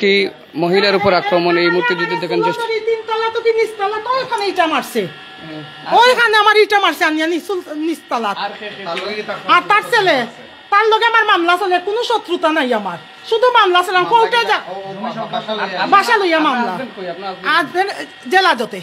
কি মহিলার উপর আক্রমণ এই মুহূর্তে যদি দেখেন যে কি নিচতলা তো ওখানে ইটা মারছে ওইখানে আমার ইটা মারছে আনিয়া নিচতলা আর তার ছেলে তার লগে আমার মামলা চলে কোনো শত্রুতা নাই আমার শুধু মামলা চলে কোর্টে যা বাসা লইয়া মামলা আজ জেলা যতে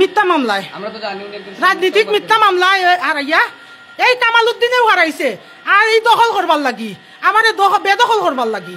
মিথ্যা মামলায় রাজনীতিক মিথ্যা মামলায় হারাইয়া এই কামালুদ্দিনেও হারাইছে আর এই দখল করবার লাগি আমার বেদখল করবার লাগি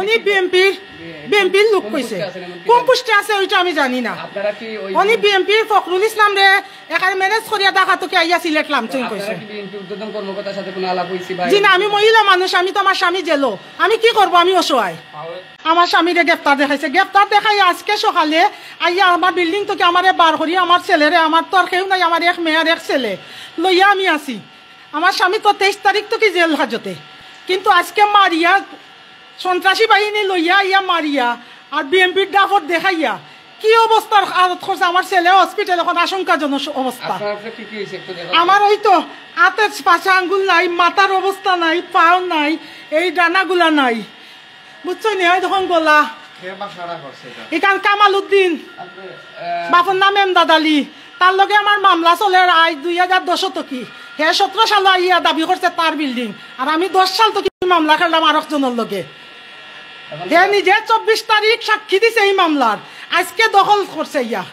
উনি বিএমপির বিএমপির লোক কইছে কোন পুষ্টি আছে ওইটা আমি জানি না উনি বিএমপির ফখরুল ইসলাম রে এখানে ম্যানেজ করিয়া দেখা তোকে আইয়া সিলেট লামচুন কইছে জি না আমি মহিলা মানুষ আমি তো আমার স্বামী জেলো আমি কি করব আমি অসহায় আমার স্বামীরে গ্রেপ্তার দেখাইছে গ্রেপ্তার দেখাই আজকে সকালে আইয়া আমার বিল্ডিং তোকে আমারে বার করি আমার ছেলেরে আমার তো আর কেউ নাই আমার এক মেয়ের এক ছেলে লইয়া আমি আছি আমার স্বামী তো তেইশ তারিখ তো জেল হাজতে কিন্তু আজকে মারিয়া সন্ত্রাসী বাহিনী লইয়া ইয়া মারিয়া আর বিএমপির ডাফত দেখাইয়া কি অবস্থার আদত করছে আমার ছেলে হসপিটাল এখন আশঙ্কাজনক অবস্থা আমার আচ্ছা, আচ্ছা, ওই তো হাতের পাশে আঙ্গুল নাই মাথার অবস্থা নাই পাও নাই এই ডানাগুলা নাই বুঝছো নি তখন গলা এখান কামাল উদ্দিন বাপন নাম এমদাদ আলী তার লগে আমার মামলা চলে আজ দুই হাজার দশত কি হে সতেরো সালে ইয়া দাবি করছে তার বিল্ডিং আর আমি দশ সাল তো কি মামলা খেললাম আরেকজনের লগে হে নিজে চব্বিশ তারিখ সাক্ষী দিছে এই মামলার আজকে দখল করছে ইয়া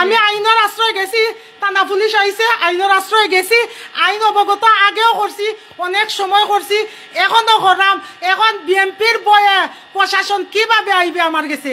আমি আইনের আশ্রয় গেছি থানা পুলিশ আইছে আইনের আশ্রয় গেছি আইন অবগত আগেও করছি অনেক সময় করছি এখনও করাম এখন বিএমপির বয়ে প্রশাসন কিভাবে আইবে আমার গেছে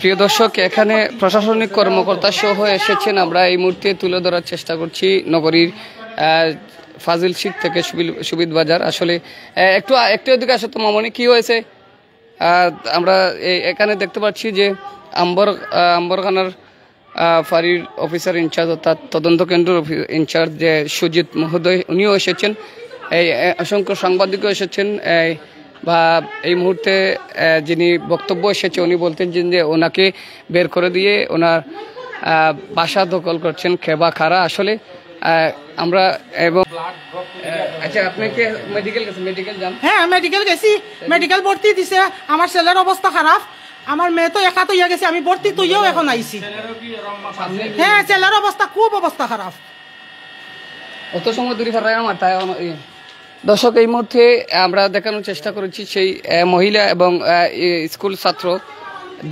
প্রিয় দর্শক এখানে প্রশাসনিক কর্মকর্তা সহ এসেছেন আমরা এই মুহূর্তে তুলে ধরার চেষ্টা করছি নগরীর ফাজিল শিখ থেকে সুবিদ বাজার আসলে একটু একটু এদিকে আসো তো মামনি কি হয়েছে আমরা এখানে দেখতে পাচ্ছি যে আম্বর আম্বরখানার ফারির অফিসার ইনচার্জ অর্থাৎ তদন্ত কেন্দ্র ইনচার্জ যে সুজিত মহোদয় উনিও এসেছেন এই অসংখ্য সাংবাদিকও এসেছেন এই বা এই মুহূর্তে যিনি বক্তব্য এসেছে উনি বলতেন যে ওনাকে বের করে দিয়ে ওনার বাসা দখল করছেন খেবা খারা আসলে আমরা এবং আচ্ছা আপনি কি মেডিকেল গেছেন মেডিকেল যান হ্যাঁ মেডিকেল গেছি মেডিকেল ভর্তি দিছে আমার ছেলের অবস্থা খারাপ আমার মেয়ে তো একা তো ইয়ে গেছে আমি ভর্তি তো ইয়েও এখন আইছি হ্যাঁ ছেলের অবস্থা খুব অবস্থা খারাপ অত সময় দূরে ফেরাই আমার তাই দর্শক এই মুহূর্তে আমরা দেখানোর চেষ্টা করেছি সেই মহিলা এবং স্কুল ছাত্র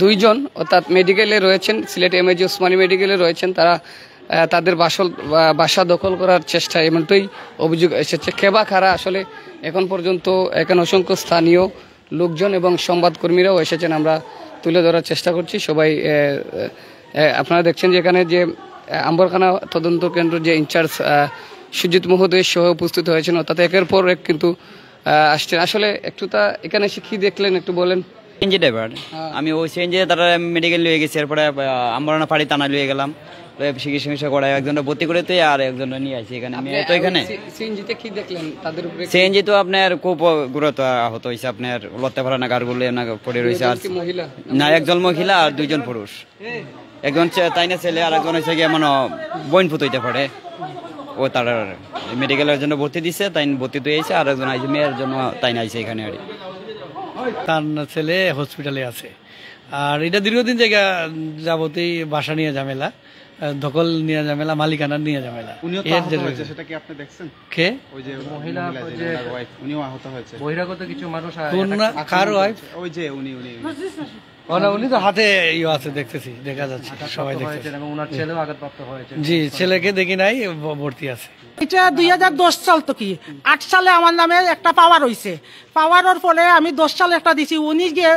দুইজন অর্থাৎ মেডিকেলে রয়েছেন সিলেট এম এজি ওসমানী মেডিকেলে রয়েছেন তারা তাদের বাসল বাসা দখল করার চেষ্টা এমনটাই অভিযোগ এসেছে খেবা খারা আসলে এখন পর্যন্ত এখানে অসংখ্য স্থানীয় লোকজন এবং সংবাদকর্মীরাও এসেছেন আমরা তুলে ধরার চেষ্টা করছি সবাই আপনারা দেখছেন যে এখানে যে আম্বরখানা তদন্ত কেন্দ্র যে ইনচার্জ সুজিত মহোদয় সহ উপস্থিত হয়েছেন অর্থাৎ একের পর এক কিন্তু আসছেন আসলে একটু তা এখানে এসে কি দেখলেন একটু বলেন সিএনজি ড্রাইভার হ্যাঁ। আমি ওই সিএনজি তারা মেডিকেল নিয়ে গেছি এরপরে আমরা ফাড়ি তানা নিয়ে গেলাম চিকিৎসা মিশা করায় একজনের ভর্তি করে তো আর একজন নিয়ে আসি এখানে আমি তো এখানে সিএনজিতে কি দেখলেন তাদের উপরে সিএনজি তো আপনার খুব গুরুত্ব আহত হয়েছে আপনার লড়তে পারে না গাড়গুলো না পড়ে রয়েছে আর না একজন মহিলা আর দুইজন পুরুষ একজন তাই না ছেলে আর একজন হয়েছে গিয়ে মানে বইন ফুত হইতে পারে ও তার মেডিকেলের জন্য ভর্তি দিছে তাই ভর্তি তো এসে আর একজন আইসি মেয়ের জন্য তাই আইসে এখানে আর তার ছেলে হসপিটালে আছে আর এটা দীর্ঘদিন জায়গা যাবতেই বাসা নিয়ে ঝামেলা দখল নিয়ে ঝামেলা মালিকানা নিয়ে ঝামেলা কারো হয় ওই যে উনি উনি উনি তো হাতে ইয়ে আছে দেখা যাচ্ছে সবাই জি ছেলেকে দেখি নাই ভর্তি আছে দুই হাজার দশ সাল তো কি আট সালে আমার নামে একটা পাওয়ার পাওয়ারের ফলে আমি দশ সালে একটা দিছি উনি গিয়ে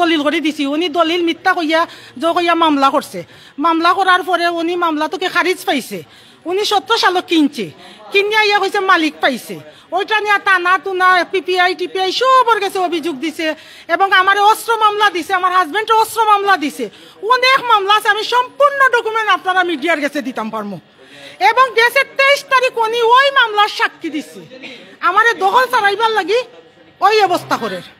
দলিল করে দিছি উনি দলিল মিথ্যা কইয়া জ কইয়া মামলা করছে মামলা করার পরে উনি মামলা তোকে খারিজ পাইছে উনি সত্তর সালক কিনছে কিনিয়া ইয়া কইছে মালিক পাইছে ওইটা নিয়ে টানা না পিপিআই টিপিআই সবর গেছে অভিযোগ দিছে এবং আমার অস্ত্র মামলা দিছে আমার হাজব্যান্ডের অস্ত্র মামলা দিছে অনেক মামলা আছে আমি সম্পূর্ণ ডকুমেন্ট আপনারা মিডিয়ার কাছে দিতাম পারবো এবং দেশের তেইশ তারিখ উনি ওই মামলার সাক্ষী দিছে আমারে দখল চালাইবার লাগি ওই অবস্থা করে